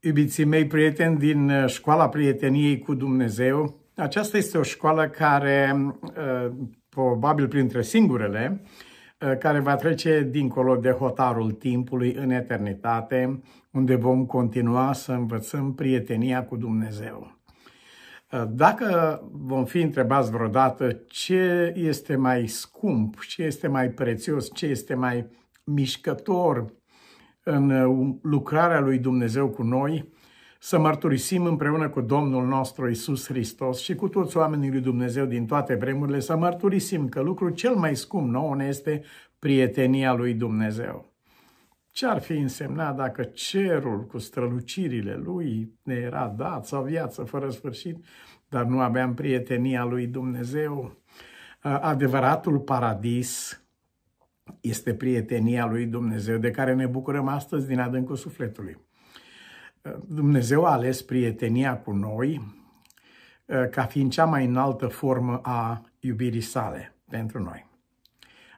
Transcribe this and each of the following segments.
Iubiții mei prieteni din uh, școala prieteniei cu Dumnezeu, aceasta este o școală care, uh, probabil printre singurele, uh, care va trece dincolo de hotarul timpului în eternitate, unde vom continua să învățăm prietenia cu Dumnezeu. Dacă vom fi întrebați vreodată ce este mai scump, ce este mai prețios, ce este mai mișcător în uh, um, lucrarea lui Dumnezeu cu noi, să mărturisim împreună cu Domnul nostru Isus Hristos și cu toți oamenii lui Dumnezeu din toate vremurile, să mărturisim că lucrul cel mai scump nou, ne este prietenia lui Dumnezeu. Ce ar fi însemnat dacă cerul cu strălucirile lui ne era dat sau viață fără sfârșit, dar nu aveam prietenia lui Dumnezeu? Uh, adevăratul paradis este prietenia lui Dumnezeu de care ne bucurăm astăzi din adâncul sufletului. Uh, Dumnezeu a ales prietenia cu noi uh, ca fiind cea mai înaltă formă a iubirii sale pentru noi.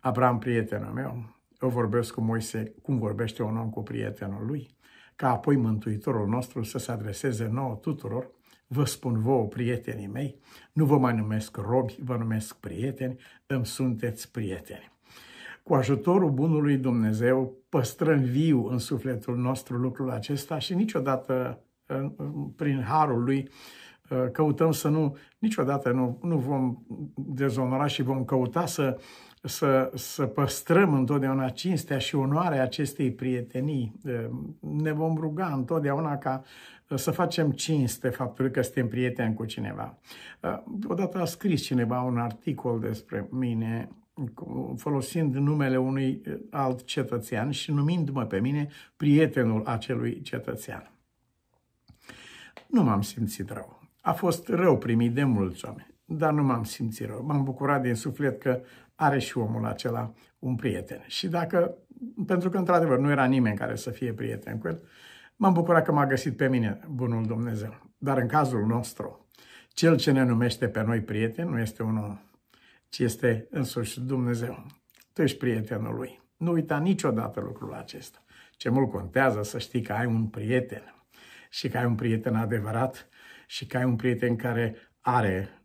Abraham, prietenul meu, eu vorbesc cu Moise cum vorbește un om cu prietenul lui, ca apoi Mântuitorul nostru să se adreseze nouă tuturor, vă spun vouă, prietenii mei, nu vă mai numesc robi, vă numesc prieteni, îmi sunteți prieteni. Cu ajutorul bunului Dumnezeu păstrăm viu în sufletul nostru lucrul acesta și niciodată prin harul lui uh, căutăm să nu, niciodată nu, nu vom dezonora și vom căuta să, să, să păstrăm întotdeauna cinstea și onoarea acestei prietenii. Uh, ne vom ruga întotdeauna ca uh, să facem cinste faptul că suntem prieteni cu cineva. Odată a scris cineva un articol despre mine folosind numele unui eh, alt cetățean și numindu-mă pe mine prietenul acelui cetățean. Nu m-am simțit rău. A fost rău primit de mulți oameni, dar nu m-am simțit rău. M-am bucurat din suflet că are și omul acela un prieten. Și dacă, pentru că într-adevăr nu era nimeni care să fie prieten cu el, m-am bucurat că m-a găsit pe mine bunul Dumnezeu. Dar în cazul nostru, cel ce ne numește pe noi prieten nu este un om ci este însuși Dumnezeu. Tu ești prietenul lui. Nu uita niciodată lucrul acesta. Ce mult contează să știi că ai un prieten și că ai un prieten adevărat și că ai un prieten care are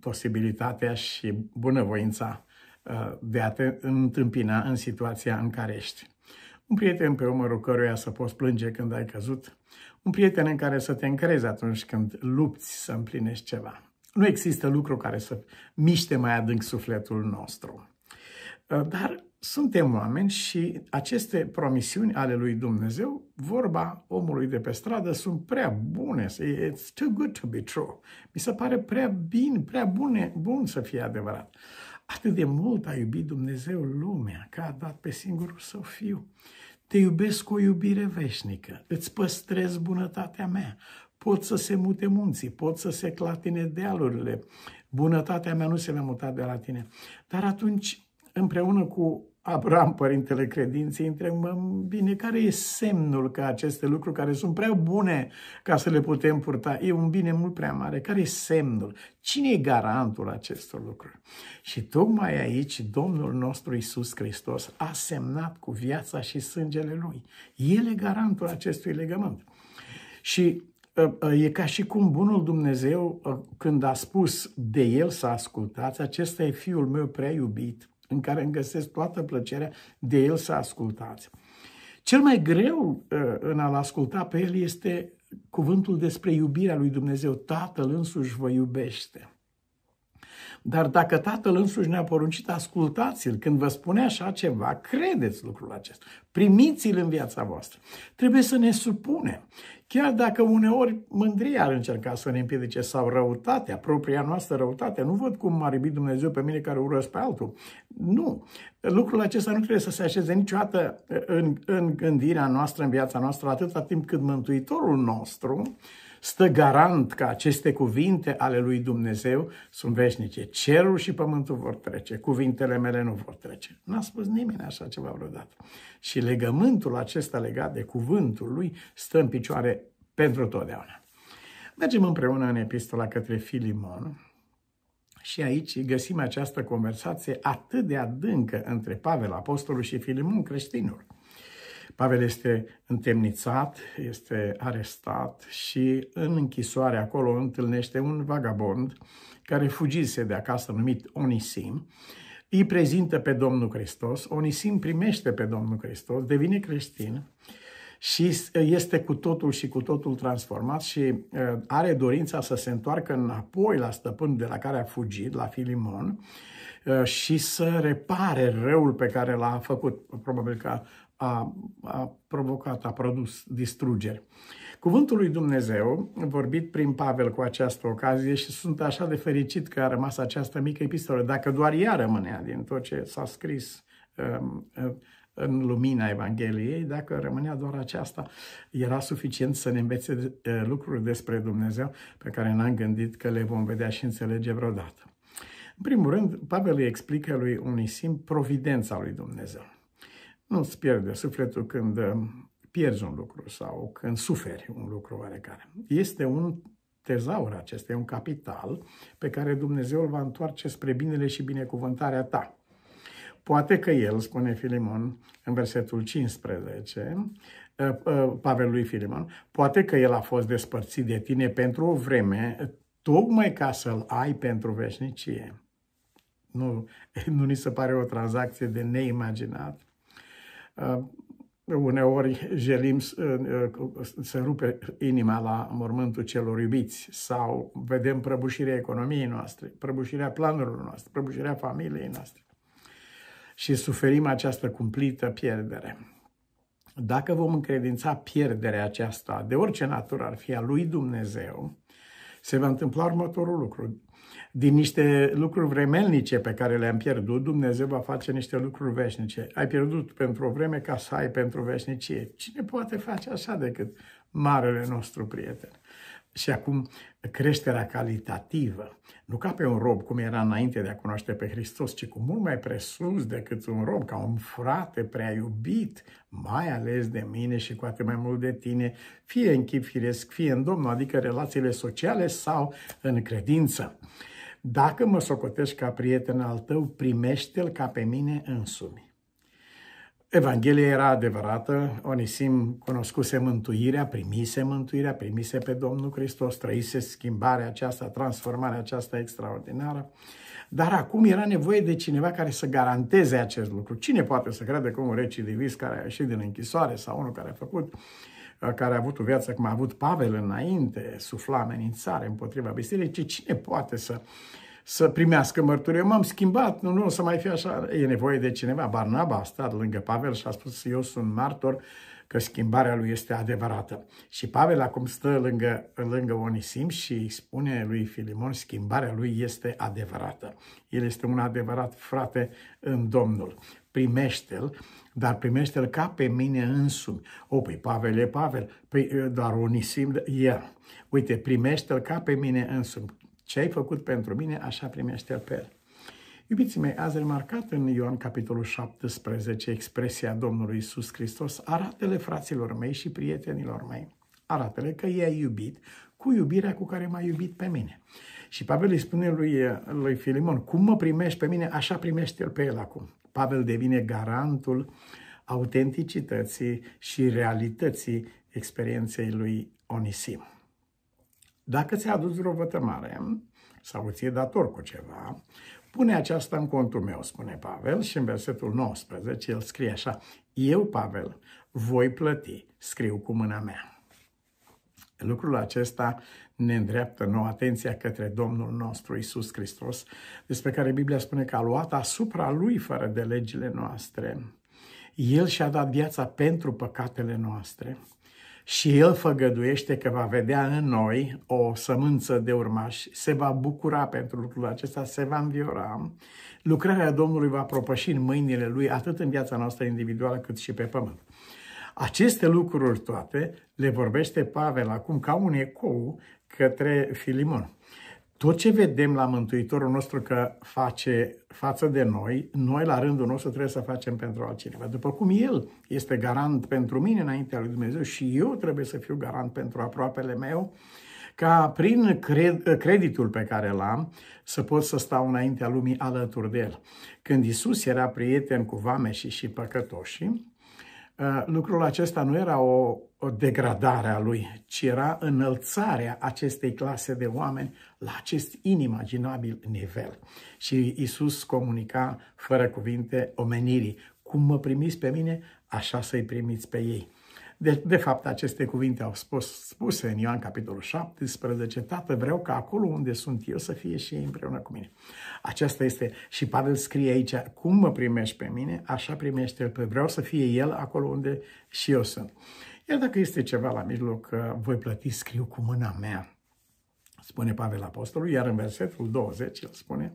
posibilitatea și bunăvoința uh, de a te întâmpina în situația în care ești. Un prieten pe umărul căruia să poți plânge când ai căzut, un prieten în care să te încrezi atunci când lupți să împlinești ceva. Nu există lucru care să miște mai adânc sufletul nostru. Uh, dar suntem oameni și aceste promisiuni ale lui Dumnezeu, vorba omului de pe stradă, sunt prea bune. It's too good to be true. Mi se pare prea bine, prea bune, bun să fie adevărat. Atât de mult a iubit Dumnezeu lumea că a dat pe singurul său fiu. Te iubesc cu o iubire veșnică, îți păstrez bunătatea mea, pot să se mute munții, pot să se clatine dealurile, bunătatea mea nu se va muta mutat de la tine. Dar atunci, împreună cu Abraham, părintele credinței, întrebăm, bine, care e semnul că aceste lucruri care sunt prea bune ca să le putem purta, e un bine mult prea mare, care e semnul? Cine e garantul acestor lucruri? Și tocmai aici Domnul nostru Isus Hristos a semnat cu viața și sângele Lui. El e garantul acestui legământ. Și Ă, ă, e ca și cum bunul Dumnezeu, ă, când a spus de el să ascultați, acesta e fiul meu prea iubit, în care îmi găsesc toată plăcerea, de el să ascultați. Cel mai greu în a-l asculta pe el este cuvântul despre iubirea lui Dumnezeu. Tatăl însuși vă iubește. Dar dacă Tatăl însuși ne-a poruncit, ascultați-l. Când vă spune așa ceva, credeți lucrul acesta. Primiți-l în viața voastră. Trebuie să ne supunem. Chiar dacă uneori mândria ar încerca să ne împiedice sau răutatea, propria noastră răutate, nu văd cum m-ar iubi Dumnezeu pe mine care urăsc pe altul. Nu. Lucrul acesta nu trebuie să se așeze niciodată uh, în, în gândirea noastră, în viața noastră, atâta timp cât Mântuitorul nostru uh, stă garant că aceste cuvinte ale lui Dumnezeu sunt veșnice. Cerul și pământul vor trece, cuvintele mele nu vor trece. N-a spus nimeni așa ceva vreodată. Și legământul acesta legat de cuvântul lui stă în picioare pentru totdeauna. Mergem împreună în epistola către Filimon și aici găsim această conversație atât de adâncă între Pavel Apostolul și Filimon creștinul. Pavel este întemnițat, este arestat și în închisoare acolo întâlnește un vagabond care fugise de acasă numit Onisim, îi prezintă pe Domnul Hristos, Onisim primește pe Domnul Hristos, devine creștin și este cu totul și cu totul transformat și are dorința să se întoarcă înapoi la stăpân de la care a fugit, la Filimon, și să repare răul pe care l-a făcut. Probabil că a, a provocat, a produs distrugeri. Cuvântul lui Dumnezeu, vorbit prin Pavel cu această ocazie și sunt așa de fericit că a rămas această mică epistolă, dacă doar ea rămânea din tot ce s-a scris um, în lumina Evangheliei, dacă rămânea doar aceasta, era suficient să ne învețe lucruri despre Dumnezeu pe care n-am gândit că le vom vedea și înțelege vreodată. În primul rând, Pavel îi explică lui Unisim providența lui Dumnezeu nu îți pierde sufletul când uh, pierzi un lucru sau când suferi un lucru oarecare. Este un tezaur acesta, e un capital pe care Dumnezeu îl va întoarce spre binele și binecuvântarea ta. Poate că el, spune Filimon în versetul 15, Pavel lui Filimon, poate că el a fost despărțit de tine pentru o vreme, tocmai ca să-l ai pentru veșnicie. Nu, nu ni se pare o tranzacție de neimaginat? Uh, uneori jelim, uh, uh, se rupe inima la mormântul celor iubiți sau vedem prăbușirea economiei noastre, prăbușirea planurilor noastre, prăbușirea familiei noastre și suferim această cumplită pierdere. Dacă vom încredința pierderea aceasta, de orice natură ar fi a lui Dumnezeu, se va întâmpla următorul lucru. Din niște lucruri vremelnice pe care le-am pierdut, Dumnezeu va face niște lucruri veșnice. Ai pierdut pentru o vreme ca să ai pentru veșnicie. Cine poate face așa decât marele nostru prieten? și acum creșterea calitativă, nu ca pe un rob, cum era înainte de a cunoaște pe Hristos, ci cu mult mai presus decât un rob, ca un frate prea iubit, mai ales de mine și cu atât mai mult de tine, fie în chip firesc, fie în Domnul, adică relațiile sociale sau în credință. Dacă mă socotești ca prieten al tău, primește-l ca pe mine însumi. Evanghelia era adevărată, Onisim cunoscuse mântuirea, primise mântuirea, primise pe Domnul Hristos, trăise schimbarea aceasta, transformarea aceasta extraordinară, dar acum era nevoie de cineva care să garanteze acest lucru. Cine poate să crede că un recidivist care a ieșit din închisoare sau unul care a făcut uh, care a avut o viață cum a avut Pavel înainte, sufla amenințare împotriva bisericii, cine poate să uh, să primească mărturie. M-am schimbat, nu, nu, o să mai fie așa. E nevoie de cineva. Barnaba a stat lângă Pavel și a spus, eu sunt martor că schimbarea lui este adevărată. Și Pavel acum stă lângă, lângă Onisim și îi spune lui Filimon, schimbarea lui este adevărată. El este un adevărat frate în Domnul. Primește-l, dar primește-l ca pe mine însumi. O, păi Pavel e Pavel, păi, dar Onisim e el. Uite, primește-l ca pe mine însumi. Ce ai făcut pentru mine, așa primește el pe el. Iubiții mei, ați remarcat în Ioan capitolul 17 expresia Domnului Isus Hristos, arată-le fraților mei și prietenilor mei, arată-le că i-ai iubit cu iubirea cu care m-ai iubit pe mine. Și Pavel îi spune lui, lui Filimon, cum mă primești pe mine, așa primește el pe el acum. Pavel devine garantul autenticității și realității experienței lui Onisim. Dacă ți-a adus vreo vătămare sau ți-e dator cu ceva, pune aceasta în contul meu, spune Pavel și în versetul 19 el scrie așa, eu, Pavel, voi plăti, scriu cu mâna mea. Lucrul acesta ne îndreaptă nouă atenția către Domnul nostru Isus Hristos, despre care Biblia spune că a luat asupra Lui fără de legile noastre. El și-a dat viața pentru păcatele noastre și El făgăduiește că va vedea în noi o sămânță de urmași, se va bucura pentru lucrul acesta, se va înviora. Lucrarea Domnului va propăși în mâinile Lui, atât în viața noastră individuală, cât și pe pământ. Aceste lucruri toate le vorbește Pavel acum ca un ecou către Filimon tot ce vedem la Mântuitorul nostru că face față de noi, noi la rândul nostru trebuie să facem pentru altcineva. După cum El este garant pentru mine înaintea lui Dumnezeu și eu trebuie să fiu garant pentru aproapele meu, ca prin cred, creditul pe care l-am să pot să stau înaintea lumii alături de El. Când Isus era prieten cu vame și și păcătoșii, Eh, lucrul acesta nu era o, o degradare a lui, ci era înălțarea acestei clase de oameni la acest inimaginabil nivel. Și Isus comunica fără cuvinte omenirii, cum mă primiți pe mine, așa să-i primiți pe ei. Deci, de fapt, aceste cuvinte au spus, spuse în Ioan capitolul 17, Tată, vreau ca acolo unde sunt eu să fie și ei împreună cu mine. Aceasta este, și Pavel scrie aici, cum mă primești pe mine, așa primește el, vreau să fie el acolo unde și eu sunt. Iar dacă este ceva la mijloc, uh, voi plăti, scriu cu mâna mea, spune Pavel Apostolul, iar în versetul 20 el spune,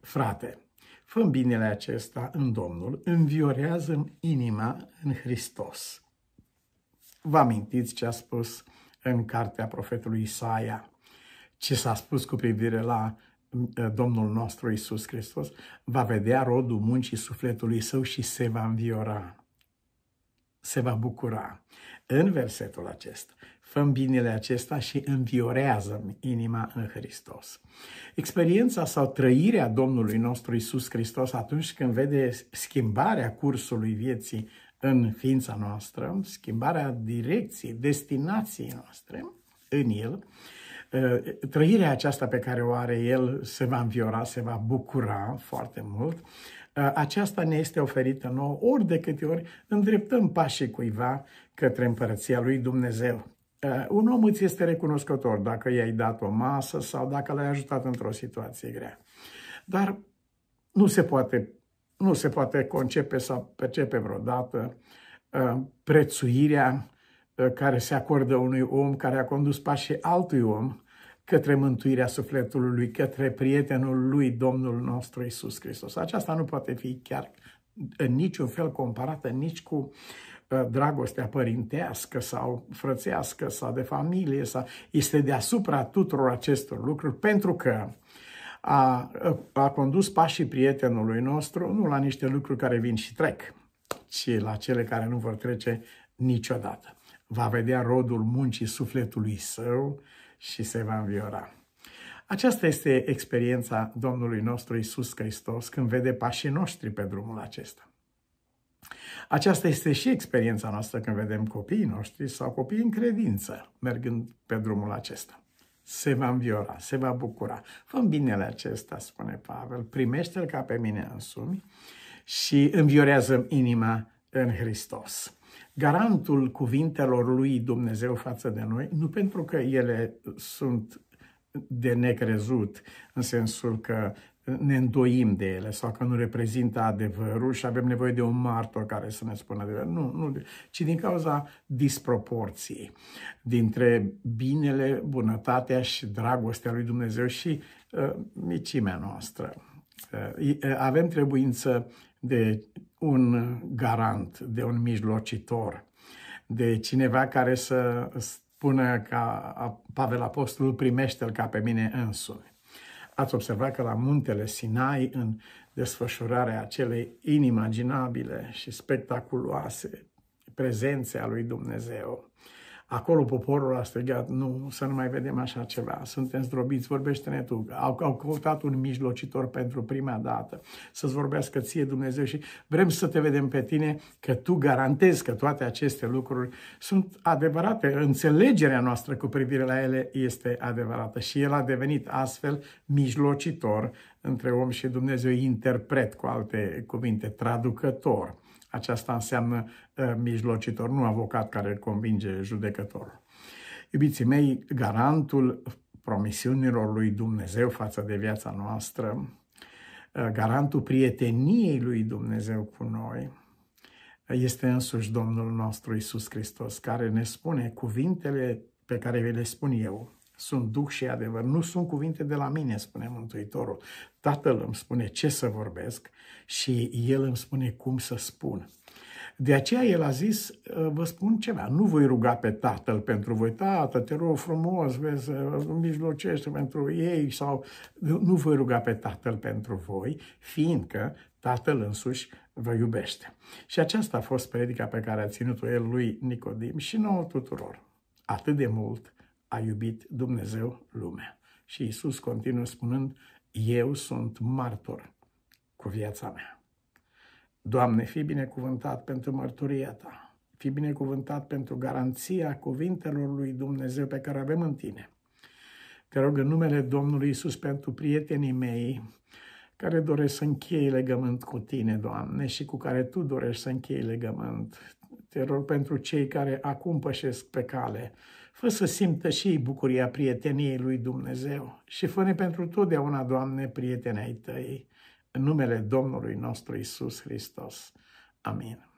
frate, fă binele acesta în Domnul, înviorează -mi inima în Hristos. Vă amintiți ce a spus în cartea profetului Isaia, ce s-a spus cu privire la uh, Domnul nostru Isus Hristos, va vedea rodul muncii sufletului său și se va înviora, se va bucura. În versetul acesta, fă binele acesta și înviorează inima în Hristos. Experiența sau trăirea Domnului nostru Isus Hristos atunci când vede schimbarea cursului vieții în ființa noastră, schimbarea direcției, destinației noastre în el, uh, trăirea aceasta pe care o are el se va înviora, se va bucura foarte mult. Uh, aceasta ne este oferită nouă ori de câte ori îndreptăm pașii cuiva către împărăția lui Dumnezeu. Uh, un om îți este recunoscător dacă i-ai dat o masă sau dacă l-ai ajutat într-o situație grea. Dar nu se poate nu se poate concepe sau percepe vreodată uh, prețuirea uh, care se acordă unui om care a condus pașii altui om către mântuirea sufletului lui, către prietenul lui, Domnul nostru Isus Hristos. Aceasta nu poate fi chiar în niciun fel comparată nici cu uh, dragostea părintească sau frățească sau de familie. Sau... Este deasupra tuturor acestor lucruri pentru că uh, a, a condus pașii prietenului nostru nu la niște lucruri care vin și trec, ci la cele care nu vor trece niciodată. Va vedea rodul muncii sufletului său și se va înviora. Aceasta este experiența Domnului nostru Isus Hristos când vede pașii noștri pe drumul acesta. Aceasta este și experiența noastră când vedem copiii noștri sau copiii în credință mergând pe drumul acesta se va înviora, se va bucura. fă binele acesta, spune Pavel, primește-l ca pe mine însumi și înviorează inima în Hristos. Garantul cuvintelor lui Dumnezeu față de noi, nu pentru că ele sunt de necrezut, în sensul că ne îndoim de ele sau că nu reprezintă adevărul și avem nevoie de un martor care să ne spună adevărul. Nu, nu, ci din cauza disproporției dintre binele, bunătatea și dragostea lui Dumnezeu și uh, micimea noastră. Uh, uh avem trebuință de un garant, de un mijlocitor, de cineva care să spună ca Pavel Apostolul primește-l ca pe mine însumi. Ați observat că la muntele Sinai, în desfășurarea acelei inimaginabile și spectaculoase prezențe a lui Dumnezeu, Acolo poporul a strigat, nu, să nu mai vedem așa ceva, suntem zdrobiți, vorbește-ne tu. Au, au căutat un mijlocitor pentru prima dată, să-ți vorbească ție Dumnezeu și vrem să te vedem pe tine că tu garantezi că toate aceste lucruri sunt adevărate. Înțelegerea noastră cu privire la ele este adevărată și el a devenit astfel mijlocitor între om și Dumnezeu, interpret cu alte cuvinte, traducător. Aceasta înseamnă uh, mijlocitor, nu avocat care îl convinge judecătorul. Iubiții mei, garantul promisiunilor lui Dumnezeu față de viața noastră, uh, garantul prieteniei lui Dumnezeu cu noi, uh, este însuși Domnul nostru Isus Hristos, care ne spune cuvintele pe care vi le spun eu sunt duh și adevăr. Nu sunt cuvinte de la mine, spune Mântuitorul. Tatăl îmi spune ce să vorbesc și El îmi spune cum să spun. De aceea el a zis, ă, vă spun ceva, nu voi ruga pe tatăl pentru voi, tată, te rog frumos, vezi, ă, mijlocește pentru ei sau nu voi ruga pe tatăl pentru voi, fiindcă tatăl însuși vă iubește. Și aceasta a fost predica pe care a ținut-o el lui Nicodim și nouă tuturor. Atât de mult a iubit Dumnezeu lumea. Și Isus continuă spunând, eu sunt martor cu viața mea. Doamne, fi binecuvântat pentru mărturia Ta, fi binecuvântat pentru garanția cuvintelor lui Dumnezeu pe care avem în Tine. Te rog în numele Domnului Isus pentru prietenii mei care doresc să încheie legământ cu Tine, Doamne, și cu care Tu dorești să încheie legământ. Te rog pentru cei care acum pășesc pe cale, Fă să simtă și ei bucuria prieteniei lui Dumnezeu și fă pentru totdeauna, Doamne, prietenei Tăi, în numele Domnului nostru Isus Hristos. Amin.